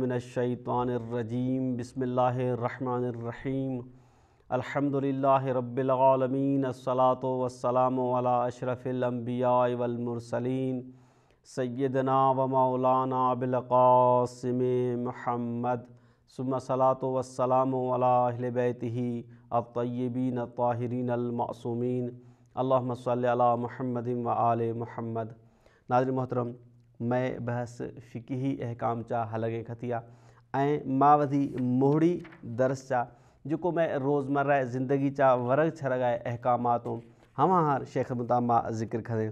من الشیطان الرجیم بسم اللہ الرحمن الرحیم الحمد اللہ رب العالمین صلاۃ والسلام و اشرف الانبیاء والمرسلین سیدنا و مولانا بالقاسم محمد ثم صلاۃ والسلام و اہل بیتہ الطیبین الطاہرین المعصومین اللہم صلی علی محمد و آل محمد ناظر محترم मैं बहस फ़िकी अहकाम जा हलगे खती आहे ऐं मां दर्स जा जेको मैं रोज़मर्रा ज़िंदगी जा वरग छरग अहकामातो हवा हर शेख मुदामा ज़िक्र करें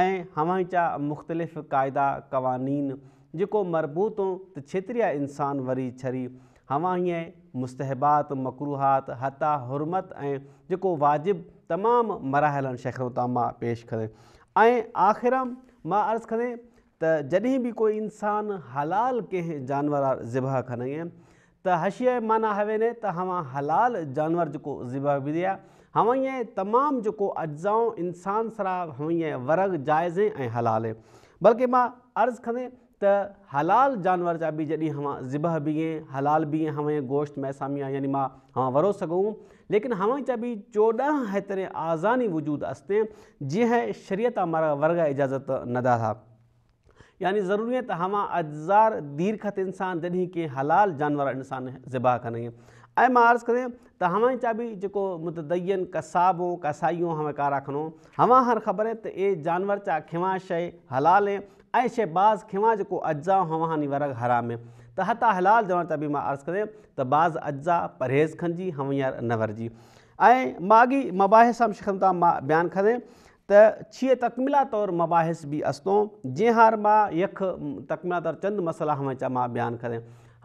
ऐं हवा ई मुख़्तलिफ़ क़ायदा कवानीन जो मरबूत हो तो या इंसान वरी छरी हवा ही मुस्तहबात मकरूहत हत हुरमत ऐं वाजिब तमाम मरहल मरायलनि शेखरतामा पेश करें आख़िर मां अर्ज़ करें تا جی بھی کوئی انسان جانور ح کھنے جانور ذبح ہشیہ مانا ہوئے نے تو ہما حلال جانور دیا ہمیں یہ تمام جو اجزاؤں انسان سرا ہاں ورغ جائزیں حلال ہیں بلکہ ماں عرض کھنے تا حلال جانور جا بھی جدی ہاں بھی ہیں حلال بھی ہیں ہمیں گوشت میں سامیاں یعنی ماں ورو سکوں لیکن ہمیں چاہ بھی چودہ حترے آزانی وجود استے جی ہے شریعت مارا ورگ اجازت ندا تھا यानी ज़रूरी आहे त हवा अजार दीर्ख इंसान जॾहिं कंहिं हलाल जानवर इंसान ज़िबा कंदा आहिनि ऐं मां अर्ज़ु कंदुमि त हवाई चाबी जेको मुतदयन कसाबो कसाइयूं हवा कारा खनो हवा हाणे ख़बर आहे त इहे जानवर चा खिवां शइ हलाल ऐं शइ बाज़ खिवां जेको अजा ऐं हवा हानी वर हराम त हता हलाल जानवर चाॿी मां अर्ज़ु कंदुमि त बाज़ अज़ा परहेज़ खनिजी हवां हींअर न वरिजी ऐं माॻी मबाहे सभु था मां बयानु कंदमि تو چیئ تکملہ طور مباحث بھی استوں جے ہار با یک تکملہ طور چند مسئلہ ہمیں ماں بیان کریں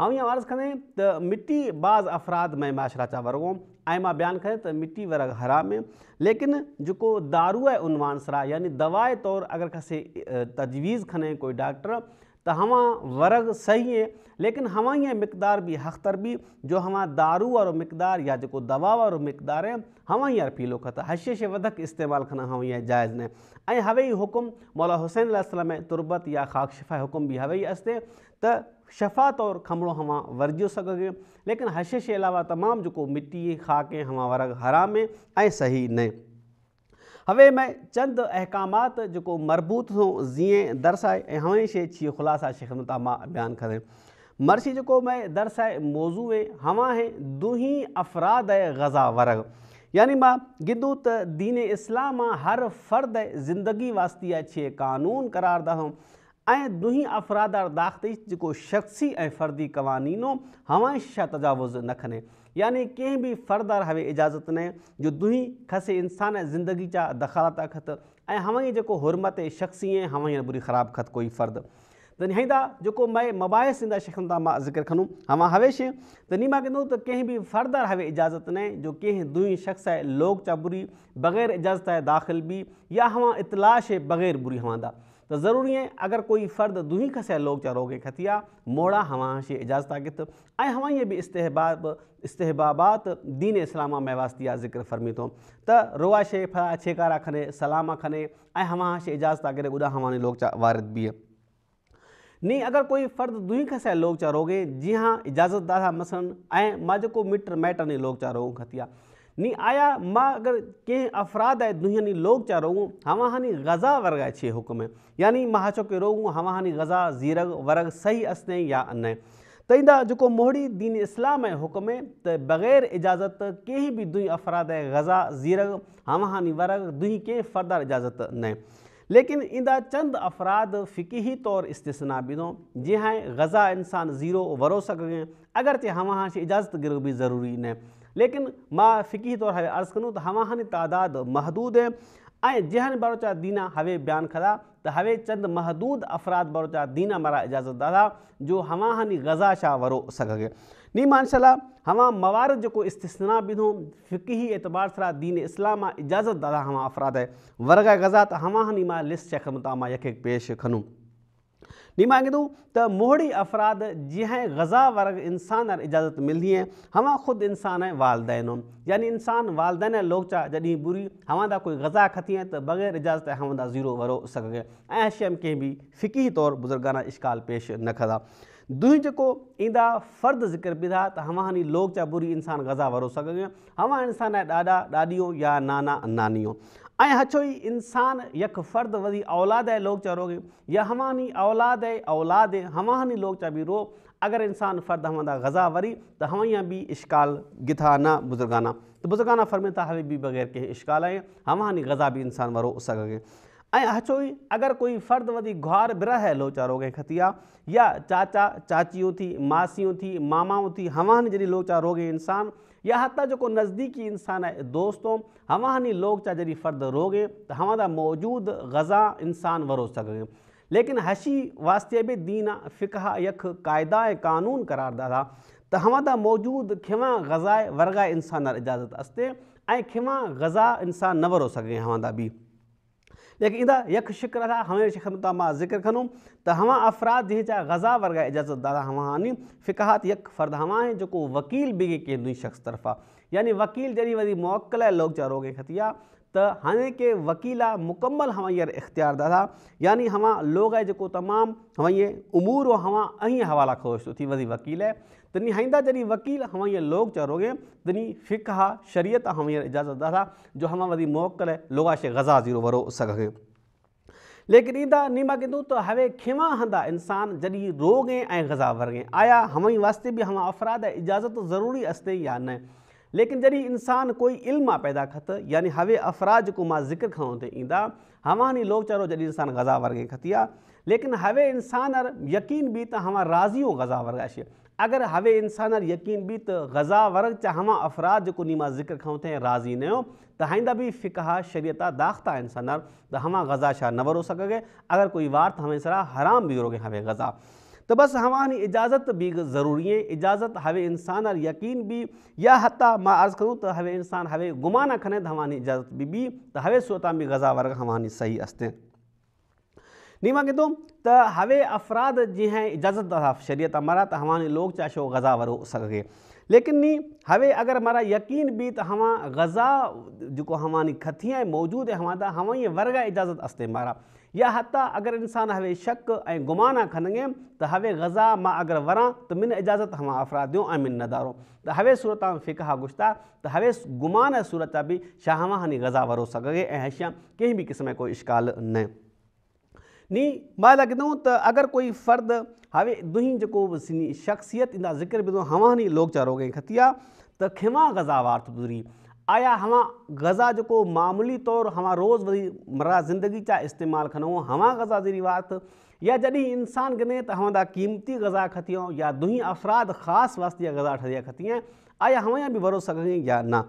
عرض کریں تو مٹی بعض افراد میں معاشرہ ورگوں آئے ماں بیان کریں تو مٹی ورگ حرام ہے لیکن جو دارو ہے عنوان سرا یعنی دوائے طور اگر کسے تجویز کھنے کوئی ڈاکٹر تو ہما ورغ صحیح ہے لیکن ہما یہ مقدار بھی بھی جو ہما اور مقدار یا جو دوا اور مقدار ہے ہما یہ ہر لوگ لو کتہ ودک استعمال کھنا ہما یہ جائز نے این ہوئی حکم مولا حسین علیہ السلام تربت یا خاک شفا حکم بھی ہوئی استے تو شفا طور کھمڑوں ہما ورجیو گئے لیکن حشش علاوہ تمام جو کو مٹی خاکیں ہما ورغ حرام ہے صحیح نہیں हवे में चंद अहकाम जो मरबूत हो ज़ीऐ दरसा आहे ऐं हवेश ऐं ख़ुलासा शेख तामा बयानु खईं मर्शी जेको मए दरसाए मौज़ू ऐं हवा आहे दुहि अफ़राद ऐं ग़ज़ा वरग यानी मां गिदू त दीन इस्लाम मां हर फर्द ज़िंदगी वास्ती आहे छे क़ानून क़रदा हुउं ऐं दुही अफ़रादार दाख़्ती जेको शख़्सी ऐं फर्दी क़वानीनो हवश तजावुज़ न खनि यानी कंहिं बि फरदार हवे इजाज़त न जो दुई खसे इंसान ज़िंदगी जा दख़ालाता ख़तु ऐं हवाई जेको हुरमत शख़्सी हवाई ऐं बुरी ख़राबु ख़त कोई फ़र्दु त निहाईंदा जेको मैं मबाइस ईंदा शिखंदा मां ज़िक्र कंदुमि हवा हवेश त निमा कंदुमि त कंहिं बि फ़र्दार हवे इजाज़त न जो कंहिं दुई शख़्स आहे लोक चा बुरी बग़ैर इजाज़त आहे दाख़िल बि या हवा इतलाश बग़ैर बुरी हवादा त ज़रूरी अगरि कोई फर्द दुनि खसया लोग चाहरो खतिया मोड़ा हुवां शइ इजाज़ता गत ऐं हवा बि इस्तहबा इस्तबाबात दीन स्लामा में वास्तिया ज़िक्र फरमीतो त रोआ शे फला छेकारा खने सलामा खने ऐं हवा हाशे इजाज़ता गिरे उदा लोग चा वारद बीह नी अगरि कोई फर्द दुनि खसया लोग चाहोगे जि हा इजाज़त दादा मसननि ऐं माजको मिट माइटनि लोग चाहरो खतिया نی آیا ما اگر کن افراد ہے نی لوگ چاہ رو ہماہانیانی غذا ورغہ چھے حکم ہے یعنی مہا ماحچو کہ رو ہماہانیانی غذا زیرگ ورگ صحیح اسنے یا انہیں توہ جو موہڑی دین اسلام ہے حکم ہے تو بغیر اجازت کہیں بھی دن افراد ہے زیرگ زیرغ ہماہانی ورگ دہی کے فردار اجازت نہیں لیکن اندہ چند افراد فکی طور استثناء استثنابوں جہاں غذا انسان زیرو ورو سکیں اگرچہ ہمانہ سے اجازت گرو بھی ضروری نہیں لیکن میں فکی طور ارض کروں تو حواحی تعداد محدود ہے جہن بڑوچہ دینا ہوے بیان خدا تو ہوے چند محدود افراد بروچہ دینا مارا اجازت دادا جو حواانی غزا شاہ ورو سکے نی مانشل ہما موار جو استثنا بدھ فقی اعتبار سر دین اسلام اجازت دادا ہما افراد ہے غذا تو حوایم پیش کھند ॾींहुं मांगु त मोहड़ी अफ़राद जै ग़ज़ा वर्ग इंसान इजाज़त मिली है हवा खुद इंसान है वालदेन हुअमि यानी इंसानु वालदेन ऐं लोगचा बुरी ॿुरी हवंदा कोई गज़ा खती है तो बग़ैर इजाज़त हवंदा ज़ीरो वरो सके शम कें भी फ़िकी तौर बुज़ुर्गाना इश्काल पेश न खा दूयूं जो इंदा फर्द ज़िक्र ॿीधा त हवा हनी लोकचा बुरी इंसान ग़ज़ा वरो सघे हवा इंसान है ॾाॾा ॾाॾी या नाना नानियों ایچوئی انسان یک فرد ودی اولاد ہے لوک چاہ روگے یا ہمانی اولاد ہے اولاد ہے حواہی لوگ چاہ بھی رو اگر انسان فرد ہما غذا وری تو ہمیاں بھی اشکال گا نا بزرگانہ تو بزرگانہ فرمتا ہے بغیر کہیں اشقال ہے حوانی غذا بھی انسان ویں ہچو ہی اگر کوئی فرد ودی گھوار برہ ہے لوچا روگیں کتیا یا چاچا چاچیوں تھی ماسوں تھی ماماؤں تھی حوان جی لوچا روغیں انسان یا حتی جو کو نزدیکی انسان ہے دوستوں ہمانی لوگ چاہ جری فرد روگے تو ہماں موجود غذا انسان ورو سکیں لیکن ہشی واسطے بھی دینہ فکہ یک قاعدہ قانون قرار دہ تھا تو ہماں موجود کھما غذائے ورغۂ انسان اجازت استے آئیں کھما غذا انسان نہ ورو سکیں ہمانہ بھی لیکن یک شکر تھا ہمیں شکر ماں ذکر کرم تو ہما افراد جن جا غزا ورگا اجازت دادا ہما آنی فقہات یک فرد ہما ہیں جو کو وکیل بگے کے نوی شخص طرفہ یعنی وکیل جنی وزی موکل ہے لوگ روگے خطیہ त हाणे के वकील आहे मुकमल हवाईर इख़्तियार दादा यानी हवा लोग आहे जेको तमामु हवाईं उमूर हवा ऐं हवाला खोश थो थी वरी वकील आहे त निहाईंदा जॾहिं वकील हवाईं लोग चरोगे तॾहिं फ़िकि आहे शरीयत आहे इजाज़त दादा जो हवा वरी मोहकल लोगा ग़ज़ा ज़ीरो वरो सघे लेकिन ईंदा नीमा गिदूं त हवे खिवा हंधा इंसान जॾहिं रोॻें ऐं ग़ज़ा भरगे आया हवाई वास्ते बि अफ़राद इजाज़त ज़रूरी अस्ते या न لیکن جدی انسان کوئی علما پیدا کت یعنی ہوے افراد جو کو ماں ذکر کھاؤں تھے ایندہ ہما نی لو چارو جی انسان غذا ورگ کھتی آ لیکن ہوے انسانر یقین بھی تو ہما راضی ہو غذا ورغہ شی اگر ہوے انسانر یقین بھی تو غذا ورغ چاہ ہما افراد جو کویما ذکر کھاؤں تھے راضی نہیں ہو تو آئندہ بھی فکہ شریعتہ داختہ انسانر تو ہماں غذا شاہ نہ برو سکے اگر کوئی وارت ہمیں سرا حرام بھی رو گے ہمیں غذا تو بس ہمانی اجازت بھی ضروری ہے اجازت ہوے انسان اور یقین بھی یا حتی ما عرض کروں تو ہوئے انسان ہوے گمانہ کھنے تو ہمانی اجازت بھی بھی تو ہوئے سوتا بھی غذا ورگ ہمانی صحیح ہستے نیما کہ تو تو ہوئے افراد جی ہیں اجازت شریعت مرا تو ہمانے لوگ چاہے شو غذا ورو سکے لیکن نہیں ہوئے اگر مرا یقین بھی تو ہما غذا جو کو ہمانی کھتیاں موجود ہے ہمارا ہم ورگہ اجازت آستیں مارا या हता अगर इंसान हवे शक ऐं गुमाना खनङेमि त हवे ग़ज़ा मां अगरि वरां त मिन इजाज़त हवा अफ़रा ॾियो ऐं मिन नदारो धारो त हवे सूरत में फिका हा गुस्ता त हवे गुमान सूरत आहे बि छा हवाहानी गज़ा वरो सघे ऐं हशिया कंहिं बि क़िस्म जो इश्काल न नी मां लॻूं त अगरि कोई फ़र्द हवे दुही जेको सिनी शख़्सियत ईंदा ज़िक्र बि हवानी हानी लोग चारोगे खती आहे त खेवां गज़ा दूरी आया हवा ग़ज़ा जेको मामूली तौरु हवा रोज़ वरी मर्रा ज़िंदगी जा इस्तेमालु खनो हवा गज़ा जहिड़ी वात या जॾहिं इंसानु ॻने त हवंदा क़ीमती ग़ज़ा खतियऊं या خاص अफ़राद ख़ासि वास्तीअ गज़ा ठाहे खती ऐं आया हवा या बि भरोसा या न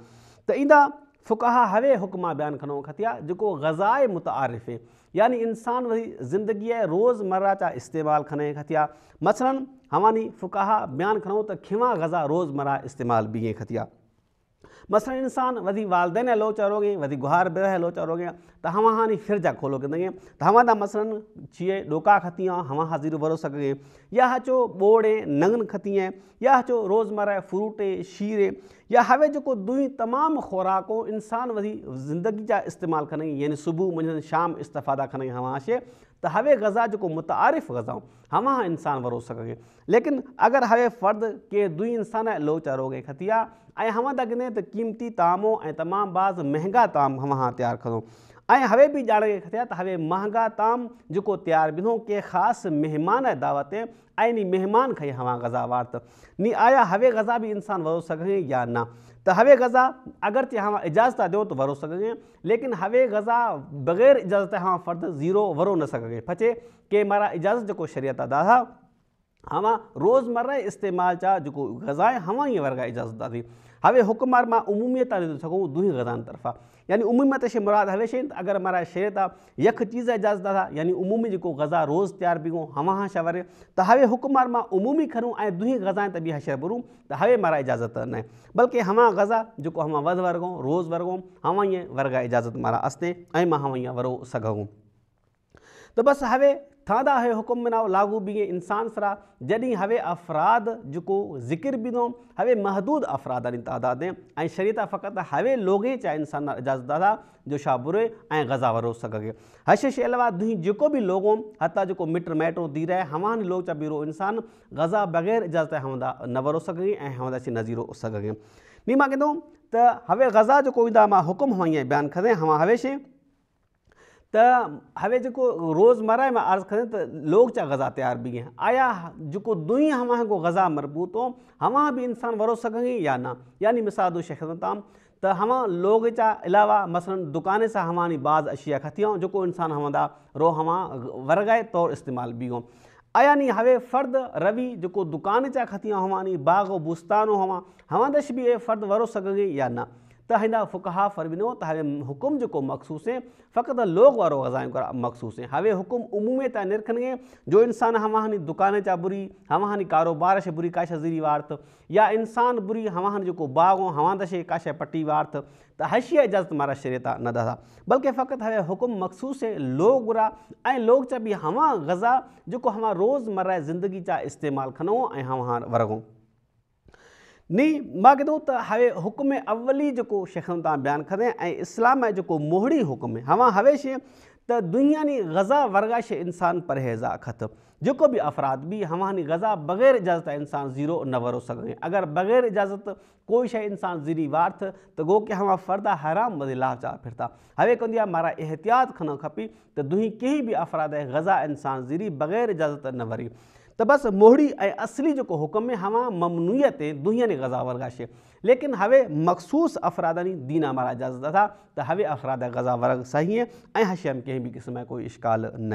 त ईंदा फ़ुका हवे हुकमा बयानु कंदो खतिया जेको ग़ज़ाए मुतआ यानी इंसानु वरी ज़िंदगीअ रोज़मर्रा जा इस्तेमालु कने खतिया मछलनि हवानी फुका बयानु खणो त खिवां ग़ज़ा रोज़मर्रा استعمال बीहे खतिया मसल इंसान वधी वालदेन ऐं लोचारोगे वधी गुहार बि लोचारोगे तो हवा हाँ फिर जा खोलो कंदे तो हवा तां मसलन छीए डोका खती आहियां हवा हाज़ीरो भरो सघे या अचो बोड़े नंगन खती हैं या अचो रोज़मरह फ्रूट शीर शीरे या हवे जो दुई तमाम खुराको इंसान वही ज़िंदगी जा इस्तेमाल कंदे यानी सुबह मंझंदि शाम इस्तफ़ादा कंदा आहियूं हवा शइ تو ہم غذا جو متعارف غذا ہو ہم انسان وروس سکیں گے لیکن اگر ہوئے فرد کہ دوئی انسان لو چاروگیں کھتیا اور ہمیں دگنے تو قیمتی تاموں میں تمام بعض مہنگا تام ہم وہاں تیار کروں ऐं हवे बि ॼाण खे थिया त हवे महांगा ताम जेको तयारु ॿिनो के ख़ासि महिमान आहे दावत ऐं नी महिमान खई हवा गज़ा वारत नी आया हवे गज़ा बि इंसानु वरो सघे या न त हवे गज़ा अगरि हवा इजाज़त आहे ॾियो त वरो सघे लेकिन हवे गज़ा बग़ैर इजाज़त हवा फ़र्दु ज़ीरो वरो न सघे फचे के मारा इजाज़त जेको शरीयत दादा हवा रोज़मर्रा इस्तेमाल जा जेको गज़ा आहे हवा ईअं वर्गा इजाज़त आहे थी हवे हुकुमार मां उमूमियत था ॾेई सघूं दुई गज़ाउनि तरफ़ां यानी उमूमियत शइ मुराद हवेश त अगरि मरा शइ था यख चीज़ इजाज़त था यानी उमूमी जेको गज़ा रोज़ तयारु बिगो हवा हा छा वरे त हवे हुकुमार मां उमूमी ई खरूं ऐं दुई गज़ाए त बि हशे भुरूं त हवे मरा इजाज़त न आहे बल्कि हवा गज़ा जेको हवा वध वरगो रोज़ वरगो हवा ईअं वर्गा इजाज़त मारा अस्ते ऐं मां हवा ईअं वरो सघूं त बसि हवे छादा हुए हुकुम मना लागू बिएं इंसान सरा जॾहिं हवे अफ़राद जेको ज़िकिर बि न हवे महदूद अफ़राद जी तइदाद ॾे ऐं शरीता फ़क़ति हवे लोगे चाहे इंसान इजाज़त दादा जो छा बुरे ऐं ग़ज़ा वरो सघे हशिश अलावा दुहीं जेको बि लोगो हतां जेको मिटु धीर धीरे हवान लोग चाहे बीरो इंसान गज़ा बग़ैर इजाज़त हवंदा न वरो सघे ऐं हवंदासीं नज़ीरो सघे ॿी मां कंदुमि त हवे गज़ा जेको ईंदा मां हुकुम हुअईं बयानु कंदा हवा हवेशह त हवे जेको रोज़मरह में अर्ज़ु कंदे त लोग जा ग़ज़ा तयारु बि आया जेको दूई हवा ग़ज़ा मरबूत हो हवा बि इंसान वरो सघंदी या न यानी मिसाल दो शेख ताम त हवा लोग जा अलावा मसलनि दुकान सां हवानी बाज़ अशिया खतियाऊं जेको इंसानु हवंदा रो रोहवां वरगाए तौरु इस्तेमालु बि हो आया नी हवे फर्द रवि जेको दुकान जा खतियाऊं हुवानी बाग़ बुस्तानो हुवां हवां देश बि हे फर्द वरो सघंदी या न त हिन फुकहा हाफ़र त हवे हुकुम जेको मख़सूस आहे फ़क़ति लोग वारो गज़ायूं करा मख़सूस आहे हवे हुकुम उमूमे त निरखनि जो इंसानु हवाहानी दुकान जा बुरी हवाहानी कारोबार शइ बुरी का श ज़ीरी वारत या इंसानु बुरी हवाहन जेको बाग़ो हवादशे का शइ पटी वारत त हशिय इजाज़त मारा शरीयता न दादा बल्कि फ़क़ति हवे हुकुम मख़सूस आहे लोग बुरा ऐं लोग चॿी हवा ग़ज़ा जेको हवा रोज़मर्रा ज़िंदगी जा इस्तेमालु खनऊं ऐं हवा वरगो नी मां कंदु त हवे हुकुम अवली जेको शेखनि तां बयानु कंदे ऐं इस्लाम ऐं जेको मोहड़ी हुकुम हवा हवेश त दुनिया नी ग़ज़ा वरगा शइ इंसानु परहेज़ा खत जेको बि अफ़राद बि हवा नी ग़ज़ा बग़ैर इजाज़त इंसानु ज़ीरो न वरो सघे अगरि बग़ैर इजाज़त कोई शइ इंसानु ज़ीरी वार थ त गो के हवा फर्दा हराम वधाचा फिरता हवे कंदी आहे मारा एहतियात खणणु खपे त दुई कंहिं बि अफ़राद ऐं गज़ा इंसानु ज़ीरी बग़ैर इजाज़त न वरी تو بس موڑی اصلی جو حکم ہے حوا ممنوعیت غذا ورگاش ہے لیکن ہوے مخصوص افرادانی دینا مارا اجازت دادا تو ہوے افراد غذا ورگ سہی ہے ہش میں کئی بھی قسم کا کوئی اشکال نہ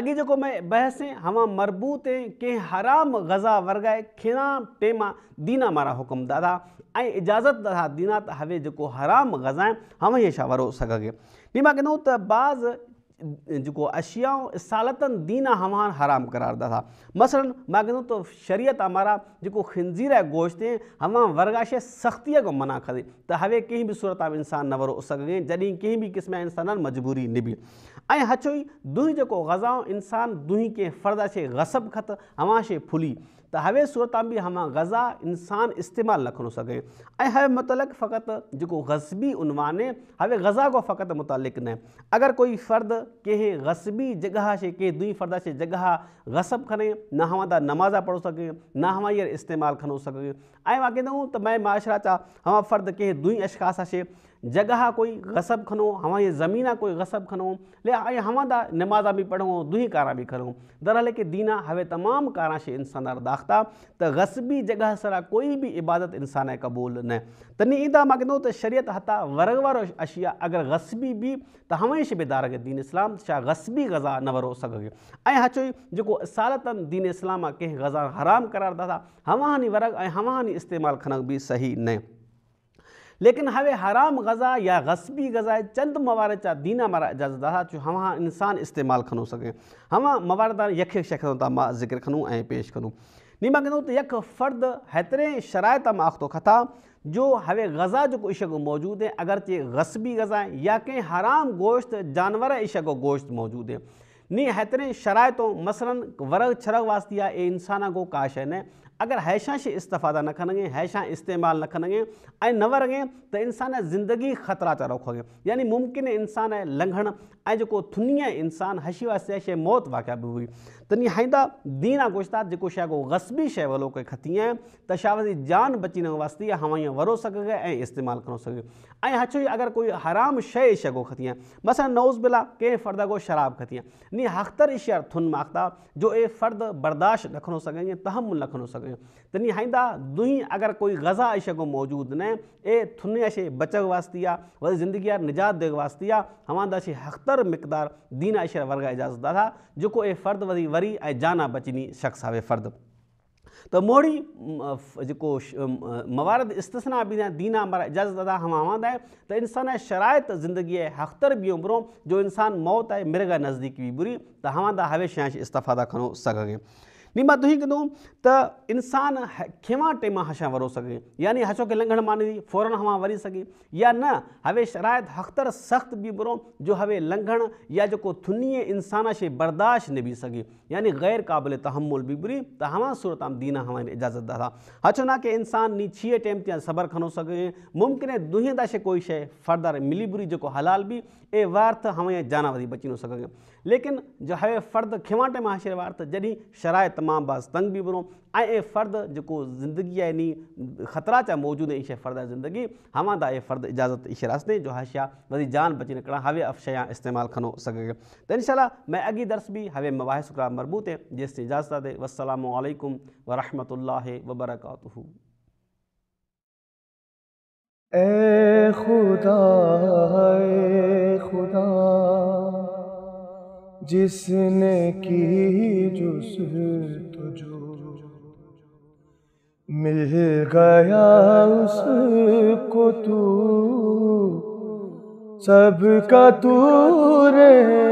اگے جو میں بحث ہوا مربوطیں حرام غذا ورگائے کھیلا پیما دینا مارا حکم دادا اجازت دا دینا توے جو حرام غذائیں ہمیں وغے نیما کہ بعض जेको अशियाऊं सालतन दीन हवा हराम करार दादा मसलनि मां कंदुमि त शरीत आमारा जेको खंजीर गोश्त हमाम वर्गाशे सख़्तीअ जो मना कजे त हवे कंहिं बि सूरत में इंसान न वरो सघे जॾहिं कंहिं बि क़िस्म जा इंसाननि मजबूरी निबी ऐं हचोई ई दुहि जेको ग़ज़ाऊं इंसानु दुहि कंहिं फर्दा शइ गसबु ख़तु हवा फुली त हवे सूरत बि हमां ग़ज़ा इंसानु इस्तेमालु न खणो सघे ऐं हवे मुतलिक़ फ़क़ति जेको ग़बी उनवान आहे हवे ग़ज़ा को फ़क़ति मुतालिक़ न अगरि कोई फ़र्द कंहिं ग़बी जॻह शइ कंहिं दुई फर्द शइ जॻह गसब खणे न त नमाज़ा पढ़ो सघे न हवा हींअर इस्तेमालु खणो सघे ऐं मां कंदुमि त मैं माशरा चा हवा फ़र्द कंहिं दुई अशख़ा शइ जगह कोई गसब खनो हवा ज़मीन कोई गसब खनो ले आए लेहा दा नमाज़ा भी पढ़ो दुही कारा बि खणूं दरहल के दीना हवे तमाम कारा शे इंसान दाख़्ता त गसबी जगह सरा कोई भी इबादत इंसानु क़बूल न तनी ईंदा मां कंदो त शरीयत हता वरग वारो अशी आहे गसबी भी त हमेशह बेदार के दीन इस्लाम छा गसबी गज़ा न वरो सके ऐं हचो जो सालतन दीन इस्लाम कंहिं ग़ज़ा हराम करार दादा हवाहनि वरग ऐं हवाहनि इस्तेमाल खनक भी सही न لیکن ہوے حرام غذا یا غصبی غزہ چند موارد اجازت دینا مارا ہاں جذبات انسان استعمال کھنو سکیں ہما ہاں مواردات یخ تا ماں ذکر کھنو کروں پیش کھنو نیمہ نیم تو یک فرد حیریں شرائط ماں اختو کھتا جو ہوے غذا جو عشق موجود ہے اگرچہ غصبی غصبی غذا یا کہیں حرام گوشت جانور اشق گوشت موجود ہے نی حتریں شرائطوں مثلا ورغ چھرگ واسطیہ اے انسانہ کو کاش ہے نے اگر حشا شی استفادہ نہ کھنگیں لگیں استعمال نہ کھنگیں اے نہ وگیں تو انسان ہے زندگی خطرہ چار رکھو گے یعنی ممکن انسان ہے لنگھن اے لنگ ایو تھیا انسان ہشی واستیا شی موت واقع بھی ہوئی ت نیدہ دینا گوشت جو کو غصبی شے کے کھتی ہیں تشاوری جان بچی نہ واسطی ہے ورو سکے گئے اے استعمال کرو سکے اے ہچو ہی اگر کوئی حرام کو کھتی ہیں مثلا نوز بلا کئی فردہ کو شراب کھتی ہیں نی اختر اشیار تھن ماختہ جو اے فرد برداشت لکھنو سکے گئے تحمل لکھنو سکے گئے تنی دا دوہیں اگر کوئی غزہ عشق کو موجود نہیں اے تھنیا اشے بچہ واطی وزی زندگی نجات دے واطی ہماندہ شے حقتر مقدار دین عشر ورگا اجازت دا تھا جو کو اے فرد وزی وری اے جانا بچنی شخص ہوئے فرد تو موڑی موارد استثناء بھی دینا مرا اجازت دا ہم انسان ہے شرائط زندگی ہے اختر بھی عمروں جو انسان موت ہے نزدیک نزدیکی بری تو ہوندہ ہمیشہ سے استفادہ کرو سکیں ॿी मां दुहीं किथां त इंसान खेवां टेमा हशा वरो सघे यानी खे लंघण मानी फौरन हवा वरी सघे या न हवे शराइत हख़्तर सख़्तु बि बुरो जो हवे लंघण या जेको थुनीअ इंसान शइ बर्दाश्त न बि सघे यानी गैर क़ाबिल तहमुल बि बुरी त हवा सूरताम दीन हवा इजाज़त दादा हचो न की इंसान नी छीअ टेम ते सबर खणो सघे मुमकिन आहे दुहेंदा शइ कोई शइ फर्दर मिली बुरी जेको हलाल बि ए वर्थ हवें जानवरी बची न सघे لیکن جو ہے فرد میں کماںٹ وارت جنہی شرائع تمام باز تنگ بھی برو یہ فرد جو کو زندگی ہے نہیں خطرہ چاہ موجود ہے یہ فرد ہے زندگی ہمان دا اے فرد اجازت راستے جو وزی جان بچی نکڑا ہوئے افشیا استعمال کھنو سکے گے تو انشاءاللہ میں اگی درس بھی ہوئے ہوے سکرہ مربوط ہے جس سے اجازت دے والسلام علیکم ورحمت اللہ وبرکاتہ اے اے خدا جس نے کی جس سجور مل گیا اس کو تو سب کا تو تور